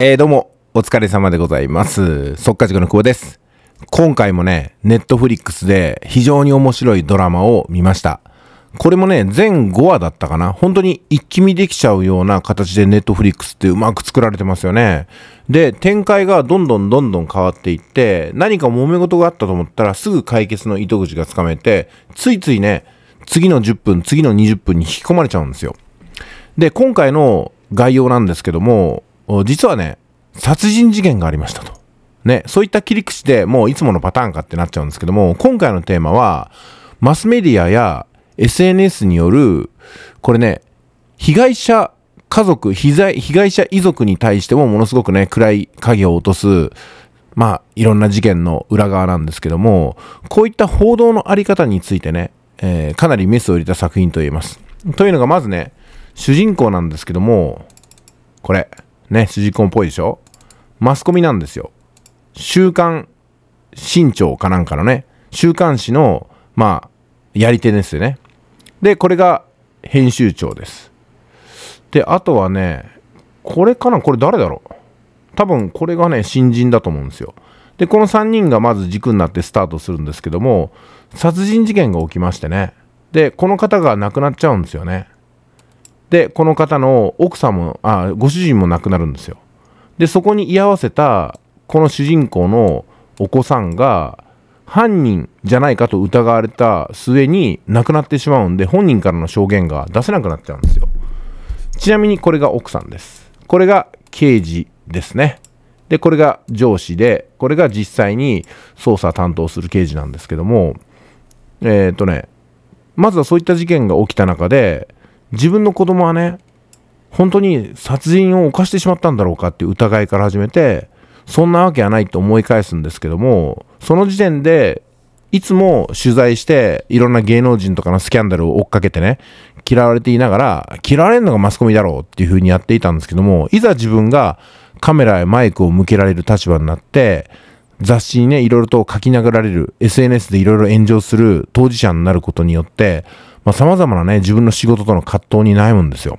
えー、どうも、お疲れ様でございます。即稼塾の久保です。今回もね、ネットフリックスで非常に面白いドラマを見ました。これもね、全5話だったかな。本当に一気見できちゃうような形でネットフリックスってうまく作られてますよね。で、展開がどんどんどんどん変わっていって、何か揉め事があったと思ったらすぐ解決の糸口がつかめて、ついついね、次の10分、次の20分に引き込まれちゃうんですよ。で、今回の概要なんですけども、実はね、殺人事件がありましたと。ね、そういった切り口でもういつものパターンかってなっちゃうんですけども、今回のテーマは、マスメディアや SNS による、これね、被害者家族、被害被害者遺族に対してもものすごくね、暗い影を落とす、まあ、いろんな事件の裏側なんですけども、こういった報道のあり方についてね、えー、かなりメスを入れた作品と言えます。というのがまずね、主人公なんですけども、これ、ね、主人公っぽいでしょマスコミなんですよ。週刊新潮かなんかのね、週刊誌の、まあ、やり手ですよね。で、これが編集長です。で、あとはね、これかなこれ誰だろう多分これがね、新人だと思うんですよ。で、この3人がまず軸になってスタートするんですけども、殺人事件が起きましてね。で、この方が亡くなっちゃうんですよね。で、この方の奥様、あ、ご主人も亡くなるんですよ。で、そこに居合わせた、この主人公のお子さんが、犯人じゃないかと疑われた末に亡くなってしまうんで、本人からの証言が出せなくなっちゃうんですよ。ちなみにこれが奥さんです。これが刑事ですね。で、これが上司で、これが実際に捜査担当する刑事なんですけども、えっ、ー、とね、まずはそういった事件が起きた中で、自分の子供はね、本当に殺人を犯してしまったんだろうかっていう疑いから始めて、そんなわけはないと思い返すんですけども、その時点で、いつも取材して、いろんな芸能人とかのスキャンダルを追っかけてね、嫌われていながら、嫌われるのがマスコミだろうっていう風にやっていたんですけども、いざ自分がカメラやマイクを向けられる立場になって、雑誌にね、いろいろと書き殴られる、SNS でいろいろ炎上する当事者になることによって、まあ、様々なね、自分の仕事との葛藤に悩むんですよ。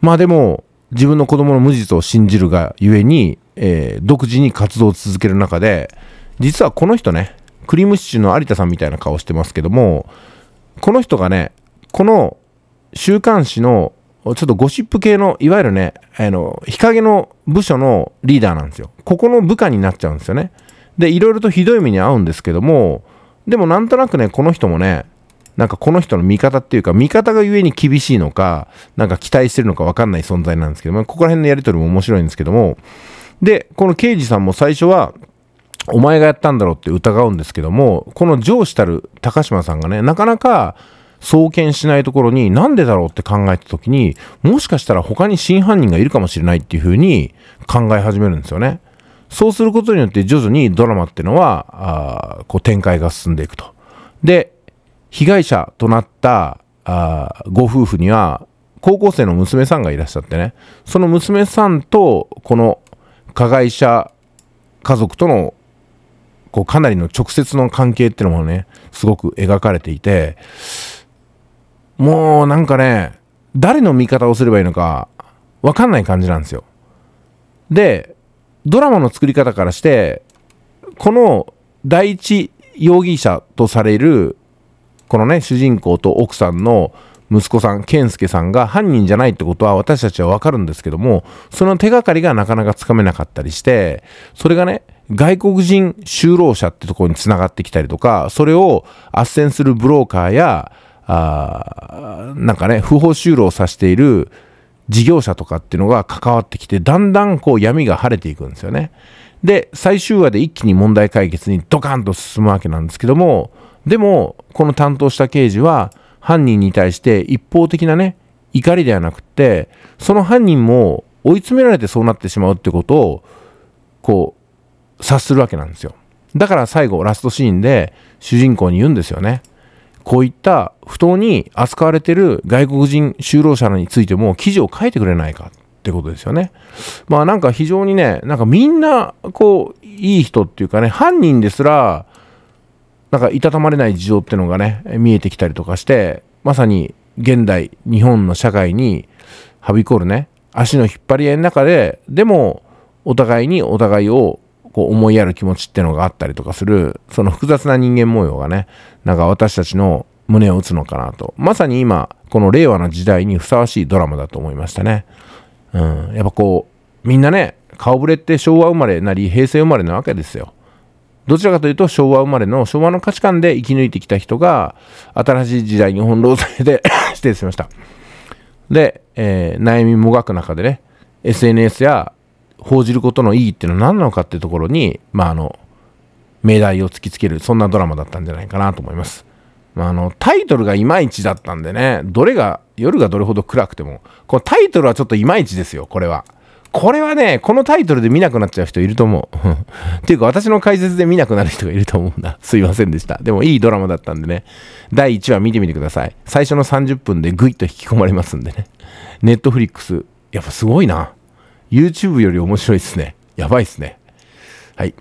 まあでも、自分の子供の無実を信じるがゆえに、えー、独自に活動を続ける中で、実はこの人ね、クリームシチューの有田さんみたいな顔してますけども、この人がね、この週刊誌のちょっとゴシップ系の、いわゆるね、あの、日陰の部署のリーダーなんですよ。ここの部下になっちゃうんですよね。で、いろいろとひどい目に遭うんですけども、でもなんとなくね、この人もね、なんかこの人の味方っていうか、味方がゆえに厳しいのか、なんか期待してるのかわかんない存在なんですけど、まあ、ここら辺のやりとりも面白いんですけども、で、この刑事さんも最初は、お前がやったんだろうって疑うんですけども、この上司たる高島さんがね、なかなか送検しないところに、なんでだろうって考えた時に、もしかしたら他に真犯人がいるかもしれないっていうふうに考え始めるんですよね。そうすることによって徐々にドラマっていうのは、あこう展開が進んでいくと。で、被害者となったあご夫婦には高校生の娘さんがいらっしゃってねその娘さんとこの加害者家族とのこうかなりの直接の関係ってのもねすごく描かれていてもうなんかね誰の味方をすればいいのか分かんない感じなんですよ。でドラマの作り方からしてこの第一容疑者とされるこのね、主人公と奥さんの息子さん、健介さんが犯人じゃないってことは私たちはわかるんですけども、その手がかりがなかなかつかめなかったりして、それがね、外国人就労者ってところにつながってきたりとか、それを斡旋するブローカーや、あなんかね、不法就労させている事業者とかっていうのが関わってきて、だんだんこう闇が晴れていくんですよね。で、最終話で一気に問題解決にドカンと進むわけなんですけども、でも、この担当した刑事は、犯人に対して一方的なね、怒りではなくって、その犯人も追い詰められてそうなってしまうってことを、こう、察するわけなんですよ。だから最後、ラストシーンで主人公に言うんですよね。こういった不当に扱われてる外国人就労者についても記事を書いてくれないかってことですよね。まあなんか非常にね、なんかみんな、こう、いい人っていうかね、犯人ですら、なんかいたたまれない事情っていうのがね、見えてきたりとかして、まさに現代、日本の社会にはびこるね、足の引っ張り合いの中で、でも、お互いにお互いをこう思いやる気持ちっていうのがあったりとかする、その複雑な人間模様がね、なんか私たちの胸を打つのかなと。まさに今、この令和の時代にふさわしいドラマだと思いましたね。うん。やっぱこう、みんなね、顔ぶれって昭和生まれなり平成生まれなわけですよ。どちらかというと昭和生まれの昭和の価値観で生き抜いてきた人が新しい時代に翻弄されて 失礼しました。で、えー、悩みもがく中でね、SNS や報じることの意義っていうのは何なのかっていうところに、まあ、あの、命題を突きつける、そんなドラマだったんじゃないかなと思います。まあ、あの、タイトルがいまいちだったんでね、どれが、夜がどれほど暗くても、このタイトルはちょっといまいちですよ、これは。これはね、このタイトルで見なくなっちゃう人いると思う。っていうか、私の解説で見なくなる人がいると思うんだ。すいませんでした。でも、いいドラマだったんでね。第1話見てみてください。最初の30分でグイッと引き込まれますんでね。ネットフリックス、やっぱすごいな。YouTube より面白いっすね。やばいっすね。はい。